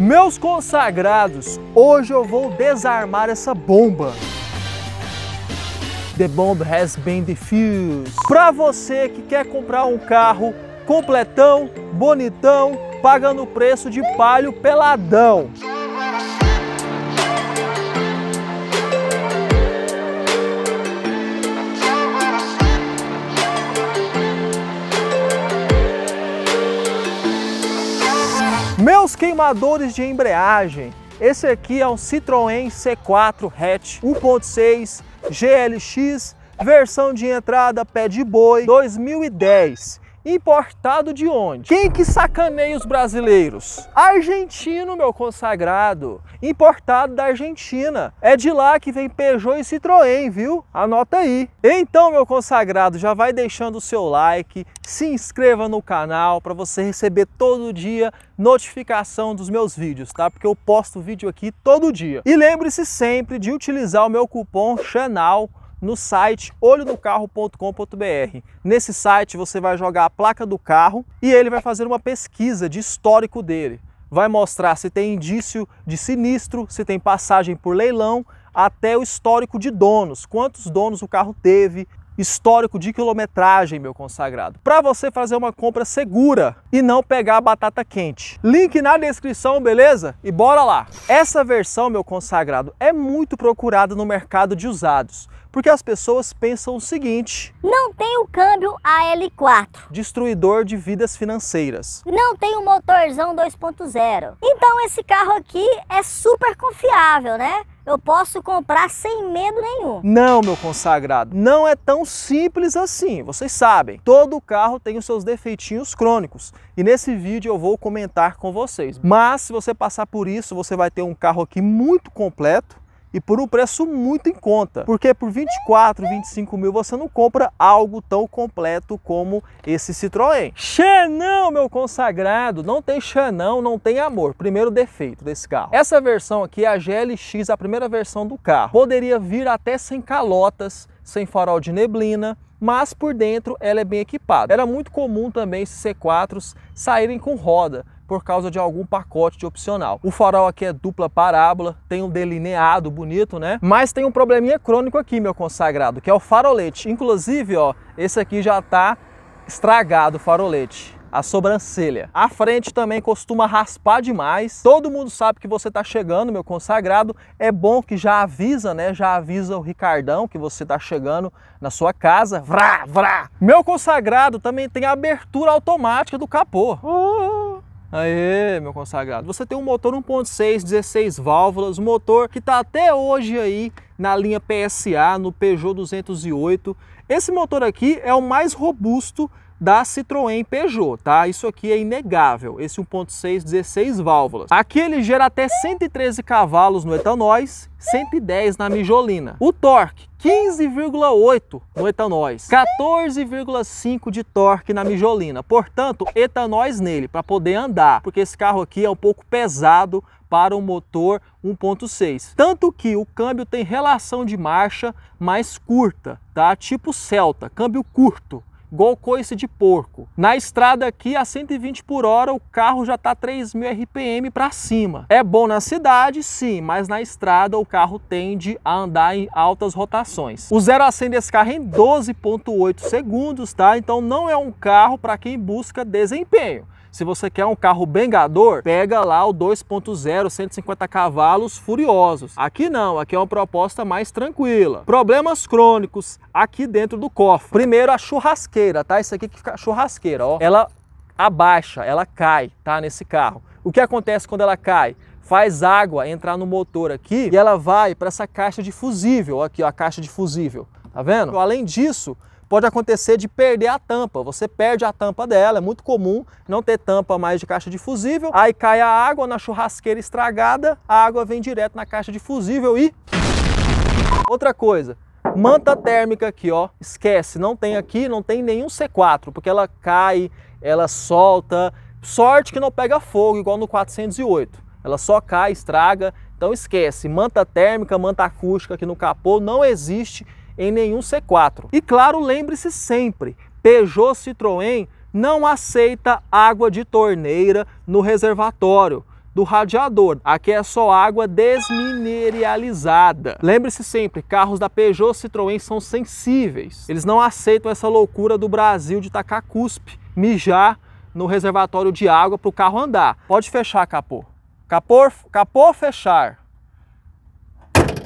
Meus consagrados, hoje eu vou desarmar essa bomba. The bomb has been defused. Para você que quer comprar um carro completão, bonitão, pagando o preço de palho peladão. Meus queimadores de embreagem, esse aqui é um Citroën C4 hatch 1.6 GLX, versão de entrada pé de boi 2010. Importado de onde? Quem que sacaneia os brasileiros? Argentino, meu consagrado. Importado da Argentina. É de lá que vem Peugeot e Citroën, viu? Anota aí. Então, meu consagrado, já vai deixando o seu like, se inscreva no canal para você receber todo dia notificação dos meus vídeos, tá? Porque eu posto vídeo aqui todo dia. E lembre-se sempre de utilizar o meu cupom CHANAL no site olhodocarro.com.br. Nesse site você vai jogar a placa do carro e ele vai fazer uma pesquisa de histórico dele. Vai mostrar se tem indício de sinistro, se tem passagem por leilão, até o histórico de donos, quantos donos o carro teve, histórico de quilometragem, meu consagrado, para você fazer uma compra segura e não pegar a batata quente. Link na descrição, beleza? E bora lá! Essa versão, meu consagrado, é muito procurada no mercado de usados. Porque as pessoas pensam o seguinte: não tem o câmbio AL4, destruidor de vidas financeiras. Não tem o motorzão 2.0. Então esse carro aqui é super confiável, né? eu posso comprar sem medo nenhum. Não, meu consagrado, não é tão simples assim. Vocês sabem, todo carro tem os seus defeitinhos crônicos e nesse vídeo eu vou comentar com vocês. Mas se você passar por isso, você vai ter um carro aqui muito completo e por um preço muito em conta, porque por 24, 25 mil você não compra algo tão completo como esse Citroën. Xanão, meu consagrado, não tem Xanão, não tem amor. Primeiro defeito desse carro. Essa versão aqui é a GLX, a primeira versão do carro. Poderia vir até sem calotas, sem farol de neblina, mas por dentro ela é bem equipada. Era muito comum também esses C4s saírem com roda, por causa de algum pacote de opcional. O farol aqui é dupla parábola, tem um delineado bonito, né? Mas tem um probleminha crônico aqui, meu consagrado, que é o farolete. Inclusive, ó, esse aqui já tá estragado o farolete a sobrancelha. A frente também costuma raspar demais. Todo mundo sabe que você está chegando, meu consagrado. É bom que já avisa, né? Já avisa o Ricardão que você está chegando na sua casa. Vrá, vrá. Meu consagrado também tem a abertura automática do capô. Uh! Aê, meu consagrado. Você tem um motor 1.6, 16 válvulas, um motor que está até hoje aí na linha PSA, no Peugeot 208. Esse motor aqui é o mais robusto da Citroën Peugeot, tá? Isso aqui é inegável, esse 1.6 16 válvulas. Aqui ele gera até 113 cavalos no etanóis, 110 na mijolina. O torque 15,8 no etanóis, 14,5 de torque na mijolina. Portanto, etanóis nele para poder andar, porque esse carro aqui é um pouco pesado para o motor 1.6. Tanto que o câmbio tem relação de marcha mais curta, tá? Tipo Celta, câmbio curto igual coice de porco. Na estrada aqui, a 120 por hora, o carro já está 3.000 RPM para cima. É bom na cidade, sim, mas na estrada o carro tende a andar em altas rotações. O 0 a 100 desse carro é em 12.8 segundos, tá? Então não é um carro para quem busca desempenho. Se você quer um carro bengador, pega lá o 2.0 150 cavalos furiosos. Aqui não, aqui é uma proposta mais tranquila. Problemas crônicos aqui dentro do cofre. Primeiro a churrasqueira, tá? Isso aqui que fica churrasqueira, ó. Ela abaixa, ela cai, tá? Nesse carro. O que acontece quando ela cai? faz água entrar no motor aqui e ela vai para essa caixa de fusível, aqui ó, a caixa de fusível, tá vendo? Além disso, pode acontecer de perder a tampa. Você perde a tampa dela, é muito comum não ter tampa mais de caixa de fusível. Aí cai a água na churrasqueira estragada, a água vem direto na caixa de fusível e... Outra coisa, manta térmica aqui, ó, esquece, não tem aqui, não tem nenhum C4, porque ela cai, ela solta, sorte que não pega fogo, igual no 408. Ela só cai, estraga, então esquece, manta térmica, manta acústica aqui no capô não existe em nenhum C4. E claro, lembre-se sempre, Peugeot Citroën não aceita água de torneira no reservatório do radiador. Aqui é só água desmineralizada. Lembre-se sempre, carros da Peugeot Citroën são sensíveis. Eles não aceitam essa loucura do Brasil de tacar cuspe, mijar no reservatório de água para o carro andar. Pode fechar capô. Capô, capô fechar.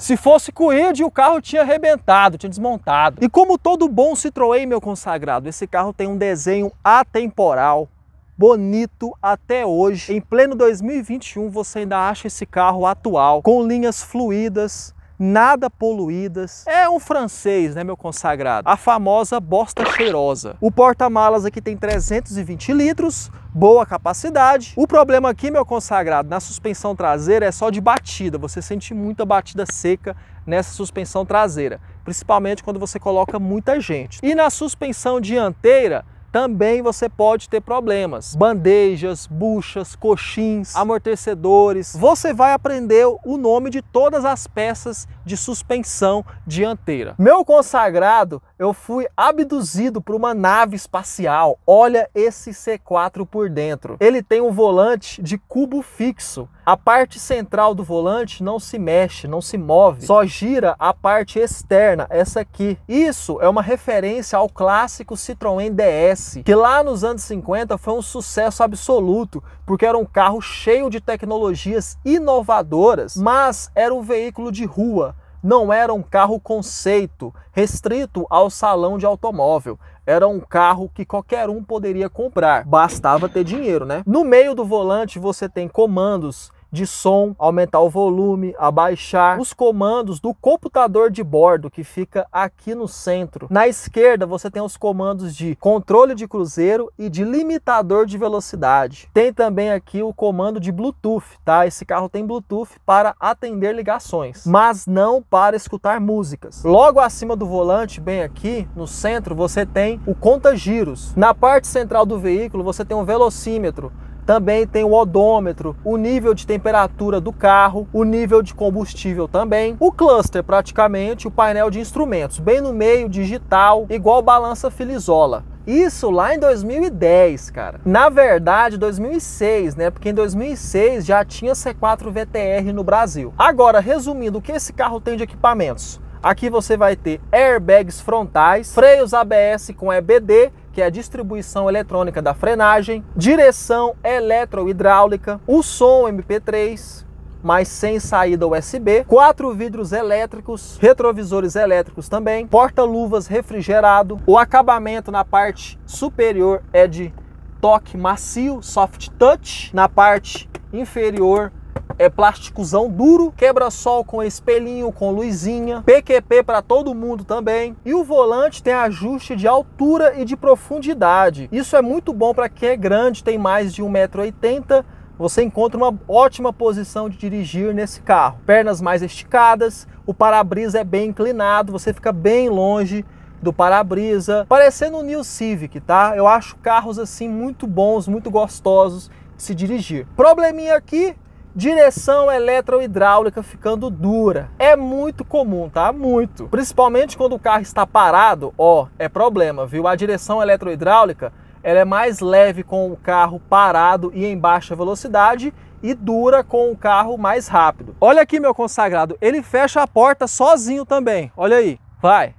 Se fosse Coed, o carro tinha arrebentado, tinha desmontado. E como todo bom Citroën, meu consagrado, esse carro tem um desenho atemporal, bonito até hoje. Em pleno 2021, você ainda acha esse carro atual, com linhas fluídas, nada poluídas. É um francês, né, meu consagrado? A famosa bosta cheirosa. O porta-malas aqui tem 320 litros, boa capacidade. O problema aqui, meu consagrado, na suspensão traseira é só de batida. Você sente muita batida seca nessa suspensão traseira, principalmente quando você coloca muita gente. E na suspensão dianteira, também você pode ter problemas. Bandejas, buchas, coxins, amortecedores. Você vai aprender o nome de todas as peças de suspensão dianteira. Meu consagrado, eu fui abduzido por uma nave espacial. Olha esse C4 por dentro. Ele tem um volante de cubo fixo. A parte central do volante não se mexe, não se move. Só gira a parte externa, essa aqui. Isso é uma referência ao clássico Citroën DS Classe, que lá nos anos 50 foi um sucesso absoluto, porque era um carro cheio de tecnologias inovadoras, mas era um veículo de rua, não era um carro conceito, restrito ao salão de automóvel. Era um carro que qualquer um poderia comprar, bastava ter dinheiro, né? No meio do volante você tem comandos de som, aumentar o volume, abaixar, os comandos do computador de bordo que fica aqui no centro. Na esquerda você tem os comandos de controle de cruzeiro e de limitador de velocidade. Tem também aqui o comando de Bluetooth, tá? Esse carro tem Bluetooth para atender ligações, mas não para escutar músicas. Logo acima do volante, bem aqui no centro, você tem o conta giros. Na parte central do veículo você tem um velocímetro também tem o odômetro, o nível de temperatura do carro, o nível de combustível também, o cluster praticamente, o painel de instrumentos, bem no meio, digital, igual balança filizola. Isso lá em 2010, cara. Na verdade, 2006, né? Porque em 2006 já tinha C4 VTR no Brasil. Agora, resumindo, o que esse carro tem de equipamentos? Aqui você vai ter airbags frontais, freios ABS com EBD que é a distribuição eletrônica da frenagem, direção eletrohidráulica, o som MP3, mas sem saída USB, quatro vidros elétricos, retrovisores elétricos também, porta-luvas refrigerado. O acabamento na parte superior é de toque macio, soft touch, na parte inferior é plásticozão duro, quebra-sol com espelhinho, com luzinha, PQP para todo mundo também. E o volante tem ajuste de altura e de profundidade. Isso é muito bom para quem é grande, tem mais de 1,80m você encontra uma ótima posição de dirigir nesse carro. Pernas mais esticadas, o para-brisa é bem inclinado, você fica bem longe do para-brisa, parecendo um New Civic, tá? Eu acho carros assim muito bons, muito gostosos de se dirigir. Probleminha aqui, direção eletrohidráulica ficando dura. É muito comum, tá? Muito. Principalmente quando o carro está parado, ó, é problema, viu? A direção eletrohidráulica ela é mais leve com o carro parado e em baixa velocidade e dura com o carro mais rápido. Olha aqui, meu consagrado, ele fecha a porta sozinho também. Olha aí, vai.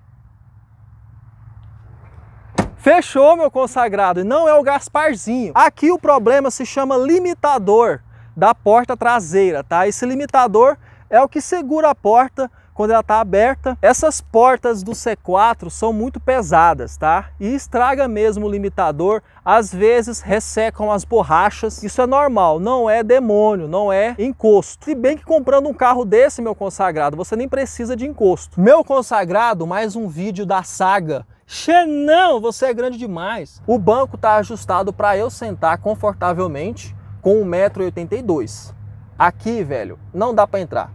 Fechou, meu consagrado, e não é o Gasparzinho. Aqui o problema se chama limitador da porta traseira, tá? Esse limitador é o que segura a porta quando ela está aberta. Essas portas do C4 são muito pesadas, tá? E estraga mesmo o limitador, às vezes ressecam as borrachas. Isso é normal, não é demônio, não é encosto. Se bem que comprando um carro desse, meu consagrado, você nem precisa de encosto. Meu consagrado, mais um vídeo da saga Xenão, você é grande demais. O banco está ajustado para eu sentar confortavelmente com 1,82m. Aqui, velho, não dá para entrar.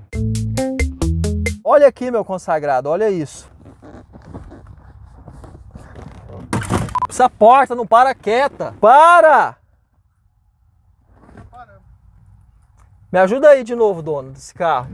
Olha aqui, meu consagrado, olha isso. Essa porta não para quieta. Para! Me ajuda aí de novo, dono desse carro.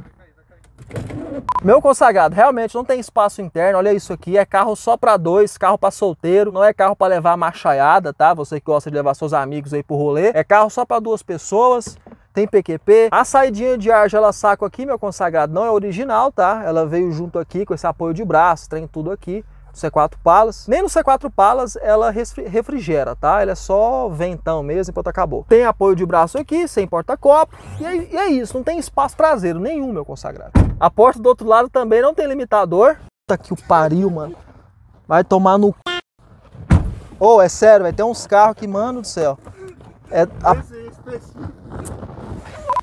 Meu consagrado, realmente não tem espaço interno, olha isso aqui, é carro só para dois, carro para solteiro, não é carro para levar machaiada, tá? Você que gosta de levar seus amigos aí pro rolê, é carro só para duas pessoas, tem PQP. A saidinha de ar gela saco aqui, meu consagrado, não é original, tá? Ela veio junto aqui com esse apoio de braço, trem tudo aqui. C4 Palas. Nem no C4 Palas ela refrigera, tá? Ela é só ventão mesmo, enquanto acabou. Tem apoio de braço aqui, sem porta-copo. E, é, e é isso, não tem espaço traseiro nenhum, meu consagrado. A porta do outro lado também não tem limitador. Puta que o pariu, mano. Vai tomar no... Ô, oh, é sério, vai ter uns carros que, mano do céu. É a...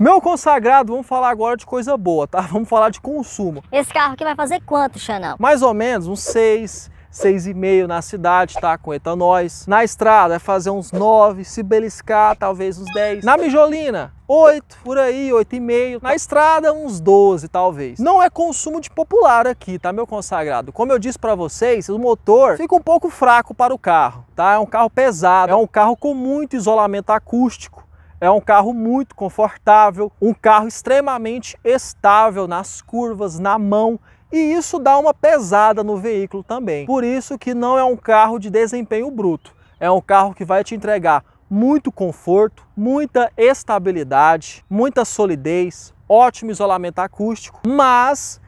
Meu consagrado, vamos falar agora de coisa boa, tá? Vamos falar de consumo. Esse carro aqui vai fazer quanto, Chanel? Mais ou menos uns 6, 6,5 na cidade, tá? Com etanóis. Na estrada vai fazer uns 9, se beliscar, talvez uns 10. Na mijolina, 8, por aí, 8,5. Na estrada, uns 12, talvez. Não é consumo de popular aqui, tá, meu consagrado? Como eu disse para vocês, o motor fica um pouco fraco para o carro, tá? É um carro pesado, é um carro com muito isolamento acústico é um carro muito confortável, um carro extremamente estável nas curvas, na mão, e isso dá uma pesada no veículo também. Por isso que não é um carro de desempenho bruto. É um carro que vai te entregar muito conforto, muita estabilidade, muita solidez, ótimo isolamento acústico, mas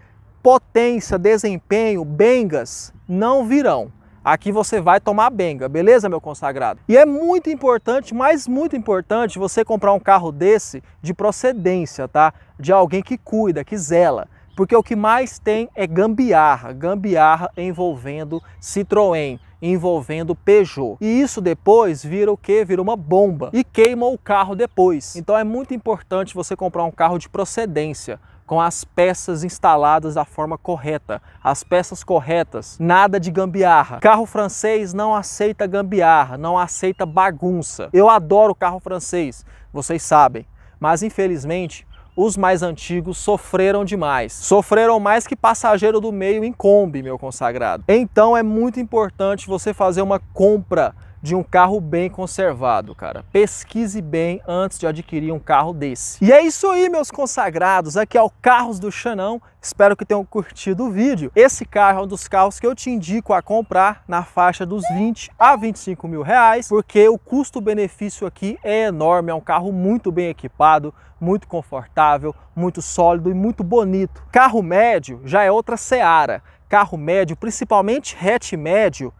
potência, desempenho, bengas não virão aqui você vai tomar benga, beleza, meu consagrado? E é muito importante, mas muito importante, você comprar um carro desse de procedência, tá? De alguém que cuida, que zela. Porque o que mais tem é gambiarra, gambiarra envolvendo Citroën, envolvendo Peugeot. E isso depois vira o que? Vira uma bomba e queima o carro depois. Então é muito importante você comprar um carro de procedência, com as peças instaladas da forma correta, as peças corretas, nada de gambiarra. Carro francês não aceita gambiarra, não aceita bagunça. Eu adoro carro francês, vocês sabem, mas infelizmente os mais antigos sofreram demais. Sofreram mais que passageiro do meio em Kombi, meu consagrado. Então é muito importante você fazer uma compra de um carro bem conservado, cara. Pesquise bem antes de adquirir um carro desse. E é isso aí, meus consagrados. Aqui é o Carros do Xanão. Espero que tenham curtido o vídeo. Esse carro é um dos carros que eu te indico a comprar na faixa dos 20 a 25 mil reais, porque o custo-benefício aqui é enorme. É um carro muito bem equipado, muito confortável, muito sólido e muito bonito. Carro médio já é outra seara. Carro médio, principalmente hatch médio,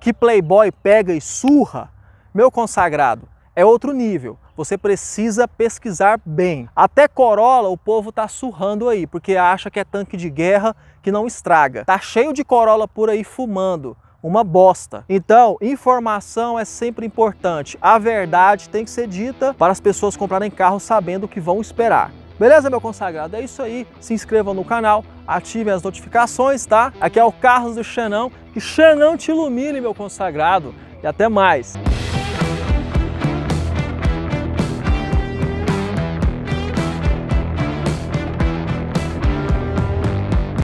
que playboy pega e surra, meu consagrado, é outro nível. Você precisa pesquisar bem. Até Corolla o povo tá surrando aí, porque acha que é tanque de guerra que não estraga. Tá cheio de Corolla por aí fumando, uma bosta. Então, informação é sempre importante. A verdade tem que ser dita para as pessoas comprarem carro sabendo o que vão esperar. Beleza, meu consagrado? É isso aí. Se inscrevam no canal, ativem as notificações, tá? Aqui é o Carlos do Xanão que Xanão te ilumine, meu consagrado, e até mais!